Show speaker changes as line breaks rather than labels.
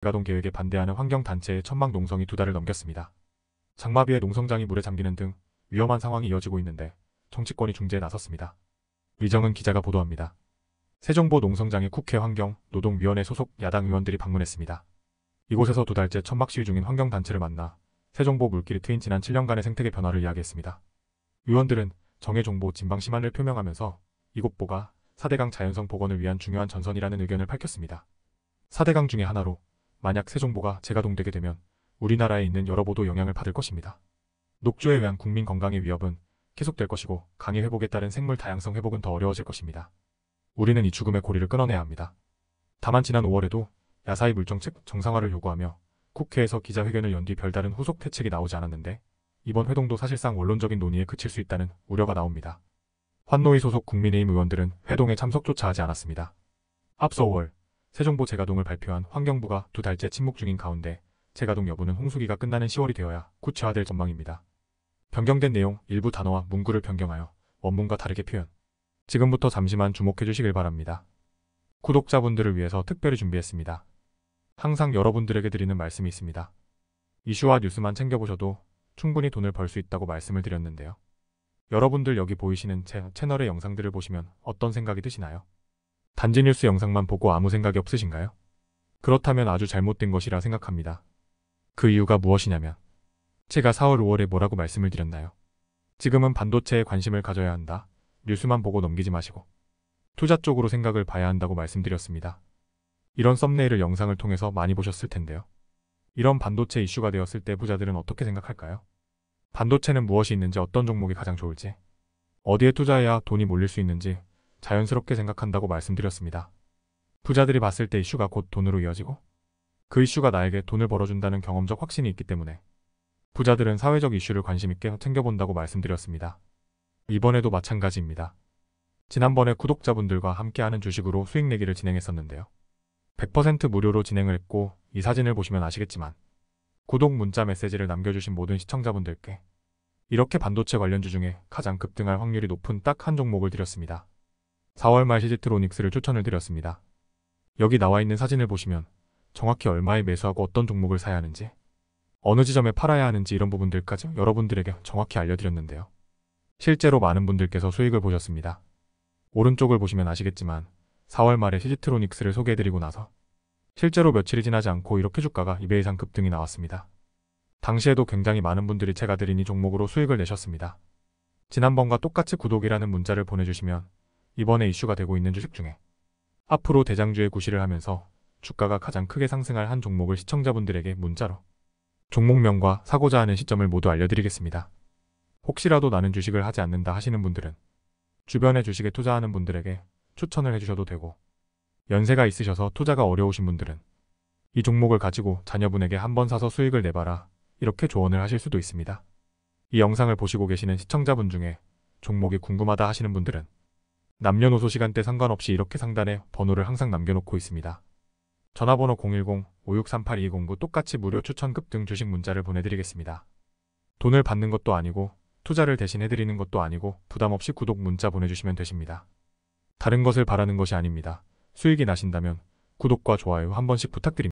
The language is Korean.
가동 계획에 반대하는 환경단체의 천막 농성이 두 달을 넘겼습니다. 장마비에 농성장이 물에 잠기는 등 위험한 상황이 이어지고 있는데 정치권이 중재에 나섰습니다. 위정은 기자가 보도합니다. 세종보 농성장의 국회 환경 노동위원회 소속 야당 의원들이 방문했습니다. 이곳에서 두 달째 천막 시위 중인 환경단체를 만나 세종보 물길이 트인 지난 7년간의 생태계 변화를 이야기했습니다. 의원들은 정해 정보 진방 심안을 표명하면서 이곳보가 4대강 자연성 복원을 위한 중요한 전선이라는 의견을 밝혔습니다. 4대강중에 하나로 만약 세종보가 재가동되게 되면 우리나라에 있는 여러 보도 영향을 받을 것입니다. 녹조에 의한 국민 건강의 위협은 계속될 것이고 강의 회복에 따른 생물 다양성 회복은 더 어려워질 것입니다. 우리는 이 죽음의 고리를 끊어내야 합니다. 다만 지난 5월에도 야사의 물정책 정상화를 요구하며 국회에서 기자회견을 연 뒤 별다른 후속 대책이 나오지 않았는데 이번 회동도 사실상 원론적인 논의에 그칠 수 있다는 우려가 나옵니다. 환노위 소속 국민의힘 의원들은 회동에 참석조차 하지 않았습니다. 앞서 5월 세종보 재가동을 발표한 환경부가 두 달째 침묵 중인 가운데 재가동 여부는 홍수기가 끝나는 10월이 되어야 구체화될 전망입니다. 변경된 내용 일부 단어와 문구를 변경하여 원문과 다르게 표현. 지금부터 잠시만 주목해 주시길 바랍니다. 구독자분들을 위해서 특별히 준비했습니다. 항상 여러분들에게 드리는 말씀이 있습니다. 이슈와 뉴스만 챙겨보셔도 충분히 돈을 벌 수 있다고 말씀을 드렸는데요. 여러분들 여기 보이시는 제 채널의 영상들을 보시면 어떤 생각이 드시나요? 단지 뉴스 영상만 보고 아무 생각이 없으신가요? 그렇다면 아주 잘못된 것이라 생각합니다. 그 이유가 무엇이냐면 제가 4월 5월에 뭐라고 말씀을 드렸나요? 지금은 반도체에 관심을 가져야 한다. 뉴스만 보고 넘기지 마시고 투자 쪽으로 생각을 봐야 한다고 말씀드렸습니다. 이런 썸네일을 영상을 통해서 많이 보셨을 텐데요. 이런 반도체 이슈가 되었을 때 부자들은 어떻게 생각할까요? 반도체는 무엇이 있는지 어떤 종목이 가장 좋을지 어디에 투자해야 돈이 몰릴 수 있는지 자연스럽게 생각한다고 말씀드렸습니다. 부자들이 봤을 때 이슈가 곧 돈으로 이어지고 그 이슈가 나에게 돈을 벌어준다는 경험적 확신이 있기 때문에 부자들은 사회적 이슈를 관심있게 챙겨본다고 말씀드렸습니다. 이번에도 마찬가지입니다. 지난번에 구독자분들과 함께하는 주식으로 수익 내기를 진행했었는데요. 100% 무료로 진행을 했고 이 사진을 보시면 아시겠지만 구독 문자 메시지를 남겨주신 모든 시청자분들께 이렇게 반도체 관련주 중에 가장 급등할 확률이 높은 딱 한 종목을 드렸습니다. 4월 말 시지트로닉스를 추천을 드렸습니다. 여기 나와 있는 사진을 보시면 정확히 얼마에 매수하고 어떤 종목을 사야 하는지 어느 지점에 팔아야 하는지 이런 부분들까지 여러분들에게 정확히 알려드렸는데요. 실제로 많은 분들께서 수익을 보셨습니다. 오른쪽을 보시면 아시겠지만 4월 말에 시지트로닉스를 소개해드리고 나서 실제로 며칠이 지나지 않고 이렇게 주가가 2배 이상 급등이 나왔습니다. 당시에도 굉장히 많은 분들이 제가 드린 이 종목으로 수익을 내셨습니다. 지난번과 똑같이 구독이라는 문자를 보내주시면 이번에 이슈가 되고 있는 주식 중에 앞으로 대장주의 구시를 하면서 주가가 가장 크게 상승할 한 종목을 시청자분들에게 문자로 종목명과 사고자 하는 시점을 모두 알려드리겠습니다. 혹시라도 나는 주식을 하지 않는다 하시는 분들은 주변의 주식에 투자하는 분들에게 추천을 해주셔도 되고 연세가 있으셔서 투자가 어려우신 분들은 이 종목을 가지고 자녀분에게 한번 사서 수익을 내봐라 이렇게 조언을 하실 수도 있습니다. 이 영상을 보시고 계시는 시청자분 중에 종목이 궁금하다 하시는 분들은 남녀노소 시간대 상관없이 이렇게 상단에 번호를 항상 남겨놓고 있습니다. 전화번호 010-5638-209 똑같이 무료 추천급 등 주식 문자를 보내드리겠습니다. 돈을 받는 것도 아니고 투자를 대신 해드리는 것도 아니고 부담없이 구독 문자 보내주시면 되십니다. 다른 것을 바라는 것이 아닙니다. 수익이 나신다면 구독과 좋아요 한 번씩 부탁드립니다.